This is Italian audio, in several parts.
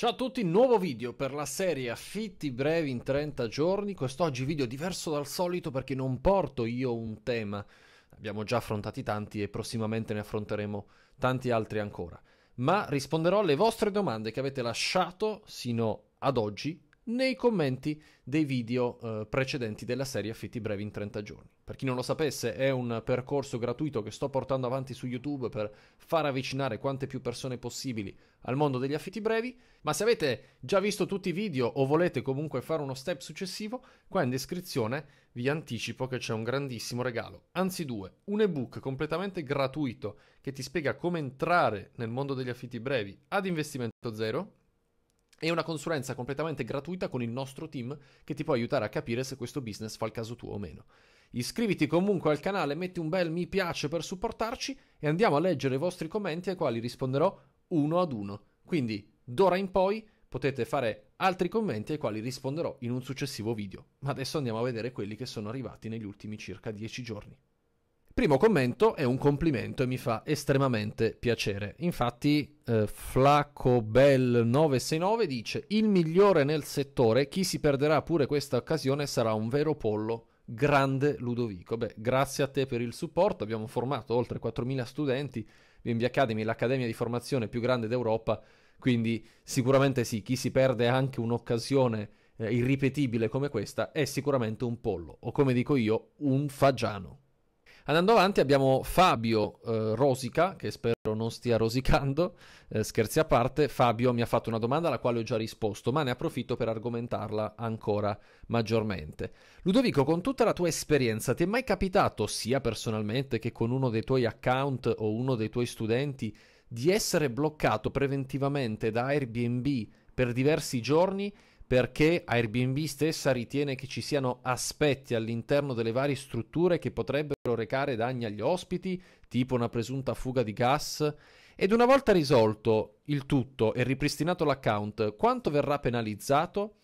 Ciao a tutti, nuovo video per la serie Affitti brevi in 30 giorni. Quest'oggi video diverso dal solito perché non porto io un tema. Abbiamo già affrontati tanti e prossimamente ne affronteremo tanti altri ancora. Ma risponderò alle vostre domande che avete lasciato sino ad oggi nei commenti dei video eh, precedenti della serie Affitti brevi in 30 giorni. Per chi non lo sapesse, è un percorso gratuito che sto portando avanti su YouTube per far avvicinare quante più persone possibili al mondo degli affitti brevi. Ma se avete già visto tutti i video o volete comunque fare uno step successivo, qua in descrizione vi anticipo che c'è un grandissimo regalo. Anzi due, un ebook completamente gratuito che ti spiega come entrare nel mondo degli affitti brevi ad investimento zero e una consulenza completamente gratuita con il nostro team che ti può aiutare a capire se questo business fa il caso tuo o meno. Iscriviti comunque al canale, metti un bel mi piace per supportarci e andiamo a leggere i vostri commenti ai quali risponderò uno ad uno. Quindi, d'ora in poi potete fare altri commenti ai quali risponderò in un successivo video. Ma adesso andiamo a vedere quelli che sono arrivati negli ultimi circa 10 giorni. Primo commento è un complimento e mi fa estremamente piacere. Infatti, eh, Flacobel969 dice: Il migliore nel settore, chi si perderà pure questa occasione sarà un vero pollo Grande Ludovico. Beh, grazie a te per il supporto, abbiamo formato oltre 4.000 studenti, BMB Academy è l'accademia di formazione più grande d'Europa, quindi sicuramente sì, chi si perde anche un'occasione eh, irripetibile come questa è sicuramente un pollo, o come dico io, un fagiano. Andando avanti abbiamo Fabio eh, Rosica, che spero non stia rosicando, eh, scherzi a parte, Fabio mi ha fatto una domanda alla quale ho già risposto, ma ne approfitto per argomentarla ancora maggiormente. Ludovico, con tutta la tua esperienza, ti è mai capitato, sia personalmente che con uno dei tuoi account o uno dei tuoi studenti, di essere bloccato preventivamente da Airbnb per diversi giorni perché Airbnb stessa ritiene che ci siano aspetti all'interno delle varie strutture che potrebbero recare danni agli ospiti, tipo una presunta fuga di gas. Ed una volta risolto il tutto e ripristinato l'account, quanto verrà penalizzato?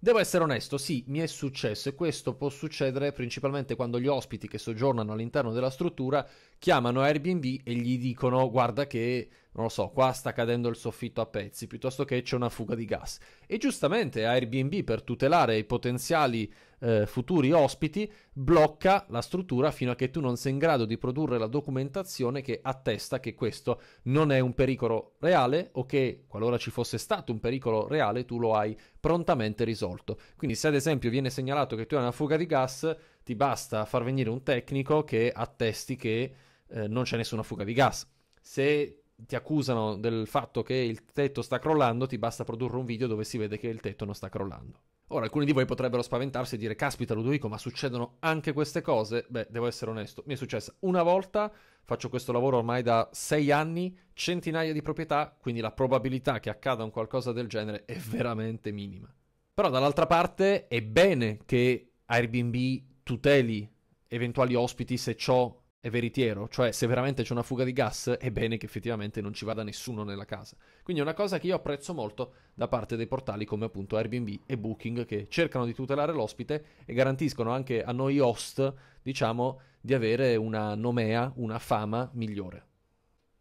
Devo essere onesto, sì, mi è successo e questo può succedere principalmente quando gli ospiti che soggiornano all'interno della struttura chiamano Airbnb e gli dicono guarda che non lo so, qua sta cadendo il soffitto a pezzi, piuttosto che c'è una fuga di gas. E giustamente Airbnb, per tutelare i potenziali eh, futuri ospiti, blocca la struttura fino a che tu non sei in grado di produrre la documentazione che attesta che questo non è un pericolo reale o che, qualora ci fosse stato un pericolo reale, tu lo hai prontamente risolto. Quindi se ad esempio viene segnalato che tu hai una fuga di gas, ti basta far venire un tecnico che attesti che eh, non c'è nessuna fuga di gas. Se ti accusano del fatto che il tetto sta crollando, ti basta produrre un video dove si vede che il tetto non sta crollando. Ora, alcuni di voi potrebbero spaventarsi e dire, caspita Ludovico, ma succedono anche queste cose? Beh, devo essere onesto, mi è successa una volta, faccio questo lavoro ormai da sei anni, centinaia di proprietà, quindi la probabilità che accada un qualcosa del genere è veramente minima. Però dall'altra parte è bene che Airbnb tuteli eventuali ospiti se ciò è veritiero, cioè se veramente c'è una fuga di gas è bene che effettivamente non ci vada nessuno nella casa. Quindi è una cosa che io apprezzo molto da parte dei portali come appunto Airbnb e Booking che cercano di tutelare l'ospite e garantiscono anche a noi host, diciamo, di avere una nomea, una fama migliore.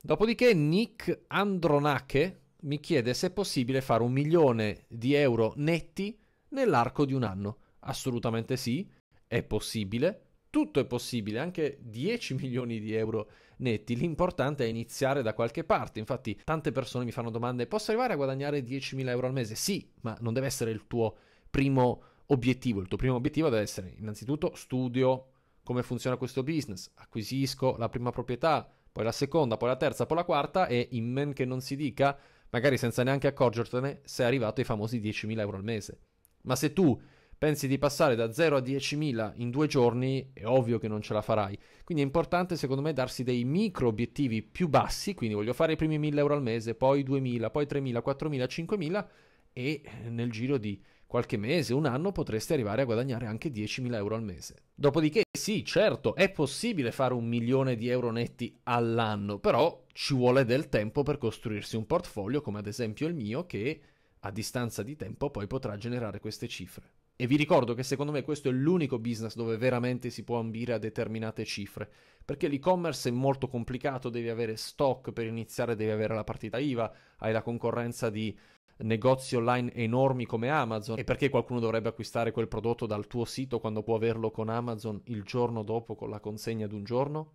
Dopodiché Nick Andronache mi chiede se è possibile fare un milione di euro netti nell'arco di un anno. Assolutamente sì, è possibile tutto è possibile, anche 10 milioni di euro netti, l'importante è iniziare da qualche parte, infatti tante persone mi fanno domande, posso arrivare a guadagnare 10.000 euro al mese? Sì, ma non deve essere il tuo primo obiettivo, il tuo primo obiettivo deve essere innanzitutto studio come funziona questo business, acquisisco la prima proprietà, poi la seconda, poi la terza, poi la quarta e in men che non si dica, magari senza neanche accorgertene, sei arrivato ai famosi 10.000 euro al mese. Ma se tu pensi di passare da 0 a 10.000 in due giorni, è ovvio che non ce la farai. Quindi è importante, secondo me, darsi dei micro obiettivi più bassi, quindi voglio fare i primi 1.000 euro al mese, poi 2.000, poi 3.000, 4.000, 5.000 e nel giro di qualche mese, un anno, potresti arrivare a guadagnare anche 10.000 euro al mese. Dopodiché, sì, certo, è possibile fare un milione di euro netti all'anno, però ci vuole del tempo per costruirsi un portfolio come ad esempio il mio che a distanza di tempo poi potrà generare queste cifre. E vi ricordo che secondo me questo è l'unico business dove veramente si può ambire a determinate cifre, perché l'e-commerce è molto complicato, devi avere stock per iniziare, devi avere la partita IVA, hai la concorrenza di negozi online enormi come Amazon e perché qualcuno dovrebbe acquistare quel prodotto dal tuo sito quando può averlo con Amazon il giorno dopo con la consegna di un giorno?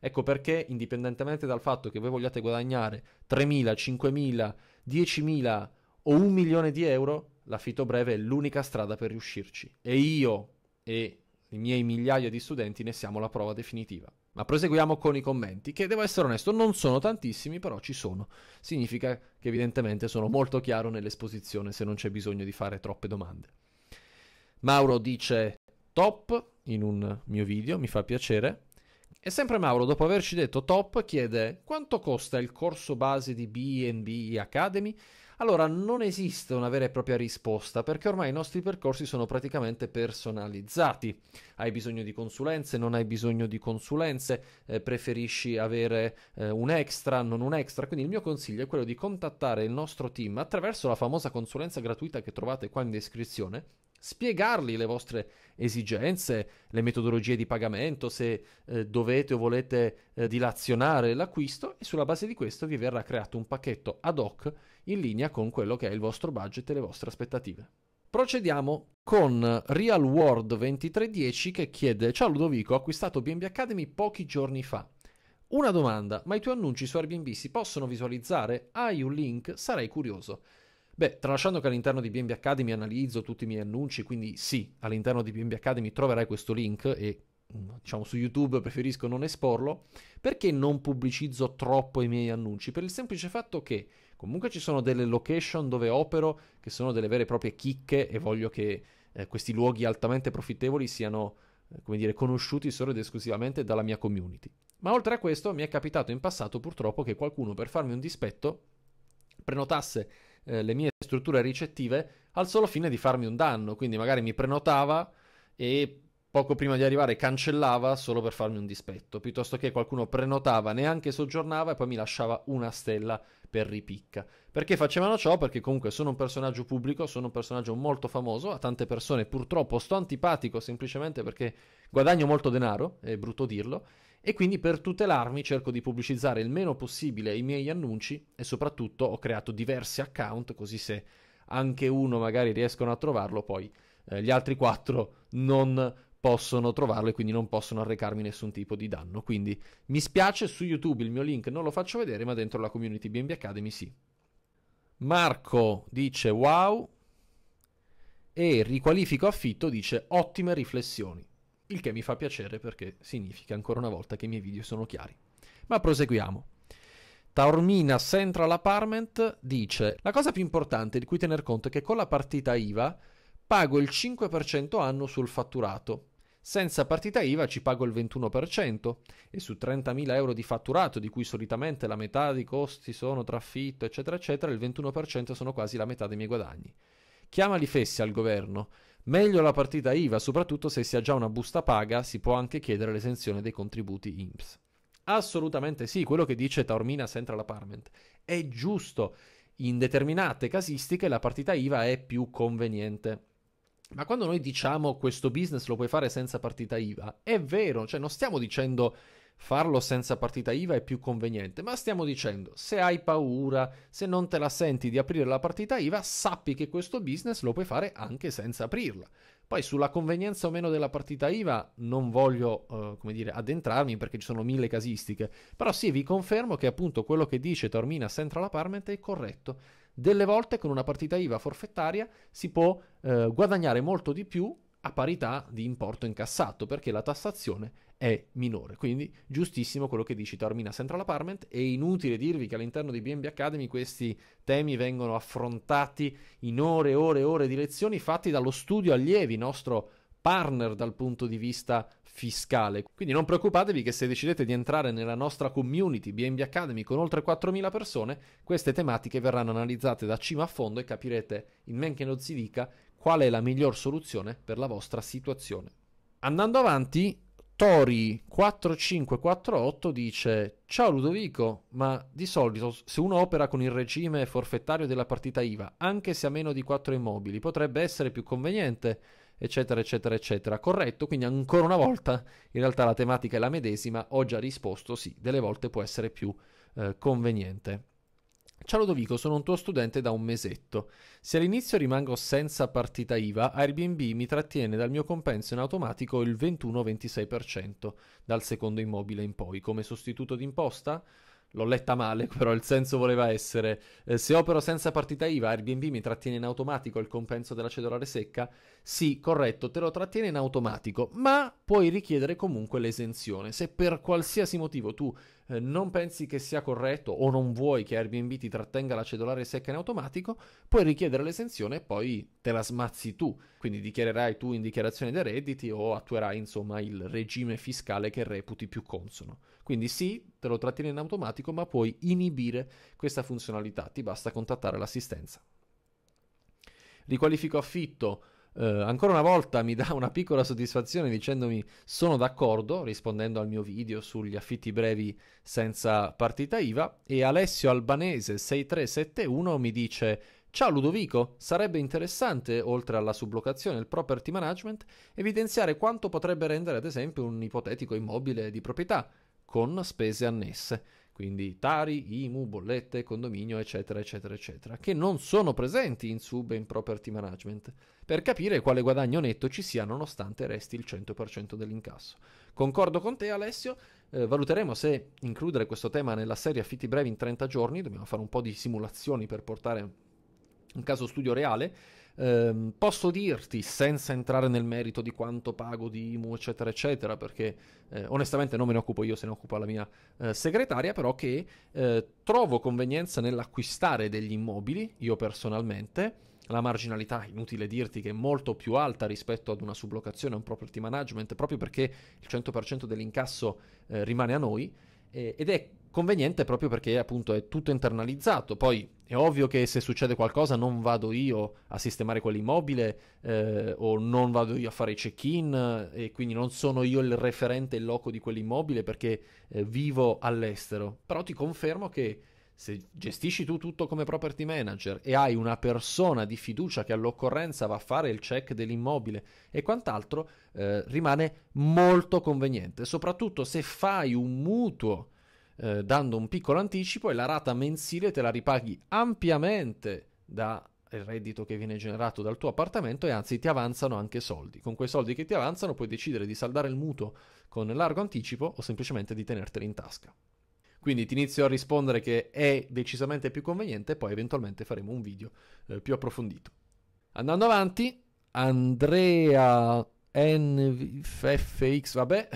Ecco perché, indipendentemente dal fatto che voi vogliate guadagnare 3.000, 5.000, 10.000 o un milione di euro, l'affitto breve è l'unica strada per riuscirci. E io e i miei migliaia di studenti ne siamo la prova definitiva. Ma proseguiamo con i commenti, che devo essere onesto, non sono tantissimi, però ci sono. Significa che evidentemente sono molto chiaro nell'esposizione se non c'è bisogno di fare troppe domande. Mauro dice top in un mio video, mi fa piacere. E sempre Mauro, dopo averci detto top, chiede quanto costa il corso base di BNB Academy? Allora, non esiste una vera e propria risposta perché ormai i nostri percorsi sono praticamente personalizzati. Hai bisogno di consulenze, non hai bisogno di consulenze, eh, preferisci avere eh, un extra, non un extra. Quindi il mio consiglio è quello di contattare il nostro team attraverso la famosa consulenza gratuita che trovate qua in descrizione spiegargli le vostre esigenze, le metodologie di pagamento, se eh, dovete o volete eh, dilazionare l'acquisto e sulla base di questo vi verrà creato un pacchetto ad hoc in linea con quello che è il vostro budget e le vostre aspettative. Procediamo con Real World 2310 che chiede Ciao Ludovico, ho acquistato BNB Academy pochi giorni fa. Una domanda, ma i tuoi annunci su Airbnb si possono visualizzare? Hai un link? Sarei curioso. Beh, tralasciando che all'interno di BNB Academy analizzo tutti i miei annunci, quindi sì, all'interno di BNB Academy troverai questo link e mm, diciamo su YouTube preferisco non esporlo, perché non pubblicizzo troppo i miei annunci? Per il semplice fatto che comunque ci sono delle location dove opero che sono delle vere e proprie chicche e mm-hmm. voglio che eh, questi luoghi altamente profittevoli siano, eh, come dire, conosciuti solo ed esclusivamente dalla mia community. Ma oltre a questo mi è capitato in passato purtroppo che qualcuno per farmi un dispetto prenotasse eh, le mie strutture ricettive al solo fine di farmi un danno, quindi magari mi prenotava e poco prima di arrivare cancellava solo per farmi un dispetto, piuttosto che qualcuno prenotava, neanche soggiornava e poi mi lasciava una stella per ripicca. Perché facevano ciò? Perché comunque sono un personaggio pubblico, sono un personaggio molto famoso, a tante persone purtroppo sto antipatico semplicemente perché guadagno molto denaro, è brutto dirlo, e quindi per tutelarmi cerco di pubblicizzare il meno possibile i miei annunci e soprattutto ho creato diversi account così se anche uno magari riescono a trovarlo poi eh, gli altri quattro non possono trovarlo e quindi non possono arrecarmi nessun tipo di danno. Quindi mi spiace, su YouTube il mio link non lo faccio vedere, ma dentro la community BNB Academy sì. Marco dice wow e riqualifico affitto dice ottime riflessioni, il che mi fa piacere perché significa ancora una volta che i miei video sono chiari. Ma proseguiamo. Taormina Central Apartment dice la cosa più importante di cui tener conto è che con la partita IVA pago il 5% anno sul fatturato. Senza partita IVA ci pago il 21% e su 30.000 euro di fatturato, di cui solitamente la metà dei costi sono traffitto, eccetera, eccetera, il 21% sono quasi la metà dei miei guadagni. Chiamali fessi al governo. Meglio la partita IVA, soprattutto se si ha già una busta paga, si può anche chiedere l'esenzione dei contributi INPS. Assolutamente sì, quello che dice Taormina Central Apartment. È giusto, in determinate casistiche la partita IVA è più conveniente. Ma quando noi diciamo questo business lo puoi fare senza partita IVA, è vero, cioè non stiamo dicendo farlo senza partita IVA è più conveniente, ma stiamo dicendo se hai paura, se non te la senti di aprire la partita IVA, sappi che questo business lo puoi fare anche senza aprirla. Poi sulla convenienza o meno della partita IVA non voglio, eh, come dire, addentrarmi perché ci sono mille casistiche, però sì, vi confermo che appunto quello che dice Tormina Central Apartment è corretto delle volte con una partita IVA forfettaria si può eh, guadagnare molto di più a parità di importo incassato perché la tassazione è minore. Quindi giustissimo quello che dici Tormina Central Apartment, è inutile dirvi che all'interno di BNB Academy questi temi vengono affrontati in ore e ore e ore di lezioni fatti dallo studio allievi nostro partner dal punto di vista fiscale. Quindi non preoccupatevi che se decidete di entrare nella nostra community BNB Academy con oltre 4.000 persone, queste tematiche verranno analizzate da cima a fondo e capirete in men che non si dica qual è la miglior soluzione per la vostra situazione. Andando avanti, Tori4548 dice: Ciao Ludovico, ma di solito se uno opera con il regime forfettario della partita IVA, anche se ha meno di 4 immobili, potrebbe essere più conveniente eccetera, eccetera, eccetera. Corretto, quindi ancora una volta in realtà la tematica è la medesima, ho già risposto sì, delle volte può essere più eh, conveniente. Ciao Ludovico, sono un tuo studente da un mesetto. Se all'inizio rimango senza partita IVA, Airbnb mi trattiene dal mio compenso in automatico il 21-26%, dal secondo immobile in poi, come sostituto d'imposta? l'ho letta male, però il senso voleva essere eh, se opero senza partita IVA, Airbnb mi trattiene in automatico il compenso della cedolare secca? Sì, corretto, te lo trattiene in automatico, ma puoi richiedere comunque l'esenzione. Se per qualsiasi motivo tu eh, non pensi che sia corretto o non vuoi che Airbnb ti trattenga la cedolare secca in automatico, puoi richiedere l'esenzione e poi te la smazzi tu. Quindi dichiarerai tu in dichiarazione dei redditi o attuerai insomma il regime fiscale che reputi più consono. Quindi sì, te lo trattiene in automatico, ma puoi inibire questa funzionalità, ti basta contattare l'assistenza. Riqualifico affitto. Eh, ancora una volta mi dà una piccola soddisfazione dicendomi sono d'accordo, rispondendo al mio video sugli affitti brevi senza partita IVA e Alessio Albanese 6371 mi dice Ciao Ludovico, sarebbe interessante, oltre alla sublocazione e il property management, evidenziare quanto potrebbe rendere ad esempio un ipotetico immobile di proprietà, con spese annesse, quindi tari, IMU, bollette, condominio, eccetera, eccetera, eccetera, che non sono presenti in sub e in property management, per capire quale guadagno netto ci sia nonostante resti il 100% dell'incasso. Concordo con te Alessio, eh, valuteremo se includere questo tema nella serie affitti brevi in 30 giorni, dobbiamo fare un po' di simulazioni per portare un caso studio reale, Ehm, posso dirti, senza entrare nel merito di quanto pago di IMU, eccetera, eccetera, perché eh, onestamente non me ne occupo io, se ne occupa la mia eh, segretaria, però che eh, trovo convenienza nell'acquistare degli immobili, io personalmente, la marginalità, inutile dirti che è molto più alta rispetto ad una sublocazione, a un property management, proprio perché il 100% dell'incasso eh, rimane a noi eh, ed è Conveniente proprio perché appunto è tutto internalizzato, poi è ovvio che se succede qualcosa non vado io a sistemare quell'immobile eh, o non vado io a fare i check-in e quindi non sono io il referente il loco di quell'immobile perché eh, vivo all'estero. Però ti confermo che se gestisci tu tutto come property manager e hai una persona di fiducia che all'occorrenza va a fare il check dell'immobile e quant'altro, eh, rimane molto conveniente, soprattutto se fai un mutuo eh, dando un piccolo anticipo e la rata mensile te la ripaghi ampiamente dal reddito che viene generato dal tuo appartamento e anzi ti avanzano anche soldi. Con quei soldi che ti avanzano puoi decidere di saldare il mutuo con largo anticipo o semplicemente di tenerteli in tasca. Quindi ti inizio a rispondere che è decisamente più conveniente e poi eventualmente faremo un video eh, più approfondito. Andando avanti, Andrea NFX, vabbè.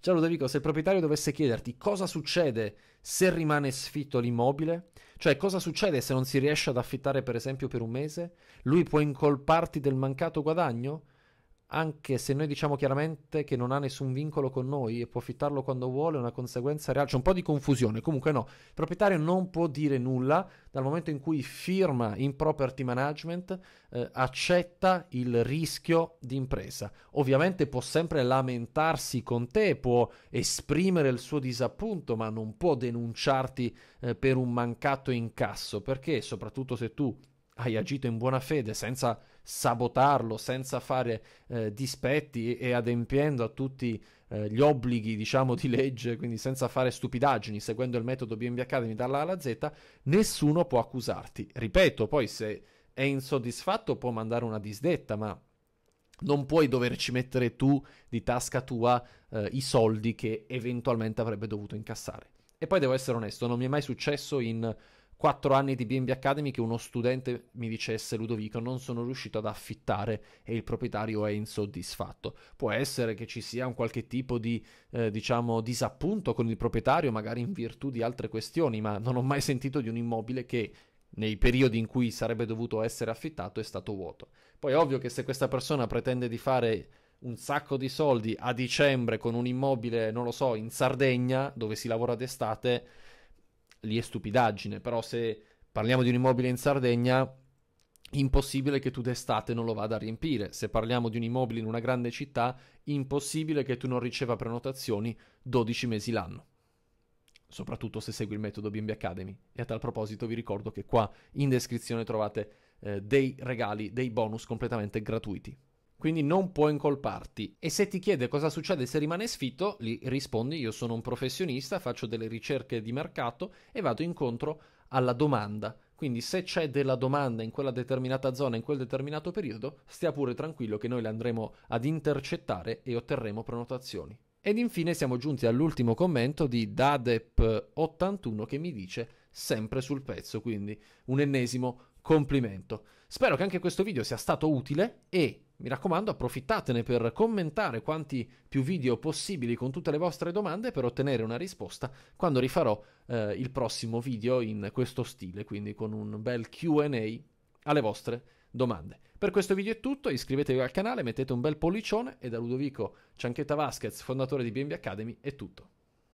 Ciao Ludovico, se il proprietario dovesse chiederti cosa succede se rimane sfitto l'immobile, cioè cosa succede se non si riesce ad affittare per esempio per un mese, lui può incolparti del mancato guadagno? anche se noi diciamo chiaramente che non ha nessun vincolo con noi e può affittarlo quando vuole, è una conseguenza reale. C'è un po' di confusione. Comunque no, il proprietario non può dire nulla dal momento in cui firma in property management, eh, accetta il rischio di impresa. Ovviamente può sempre lamentarsi con te, può esprimere il suo disappunto, ma non può denunciarti eh, per un mancato incasso, perché soprattutto se tu hai agito in buona fede, senza sabotarlo, senza fare eh, dispetti e adempiendo a tutti eh, gli obblighi, diciamo, di legge, quindi senza fare stupidaggini, seguendo il metodo BMB Academy dalla A alla Z, nessuno può accusarti. Ripeto, poi se è insoddisfatto può mandare una disdetta, ma non puoi doverci mettere tu di tasca tua eh, i soldi che eventualmente avrebbe dovuto incassare. E poi devo essere onesto, non mi è mai successo in 4 anni di BNB Academy che uno studente mi dicesse Ludovico non sono riuscito ad affittare e il proprietario è insoddisfatto. Può essere che ci sia un qualche tipo di eh, diciamo disappunto con il proprietario magari in virtù di altre questioni, ma non ho mai sentito di un immobile che nei periodi in cui sarebbe dovuto essere affittato è stato vuoto. Poi è ovvio che se questa persona pretende di fare un sacco di soldi a dicembre con un immobile, non lo so, in Sardegna, dove si lavora d'estate, lì è stupidaggine, però se parliamo di un immobile in Sardegna, impossibile che tu d'estate non lo vada a riempire. Se parliamo di un immobile in una grande città, impossibile che tu non riceva prenotazioni 12 mesi l'anno. Soprattutto se segui il metodo BNB Academy. E a tal proposito vi ricordo che qua in descrizione trovate eh, dei regali, dei bonus completamente gratuiti quindi non può incolparti. E se ti chiede cosa succede se rimane sfitto, gli rispondi io sono un professionista, faccio delle ricerche di mercato e vado incontro alla domanda. Quindi se c'è della domanda in quella determinata zona, in quel determinato periodo, stia pure tranquillo che noi le andremo ad intercettare e otterremo prenotazioni. Ed infine siamo giunti all'ultimo commento di Dadep81 che mi dice sempre sul pezzo, quindi un ennesimo complimento. Spero che anche questo video sia stato utile e mi raccomando, approfittatene per commentare quanti più video possibili con tutte le vostre domande per ottenere una risposta quando rifarò eh, il prossimo video in questo stile, quindi con un bel QA alle vostre domande. Per questo video è tutto, iscrivetevi al canale, mettete un bel pollicione e da Ludovico Cianchetta Vasquez, fondatore di BNB Academy, è tutto.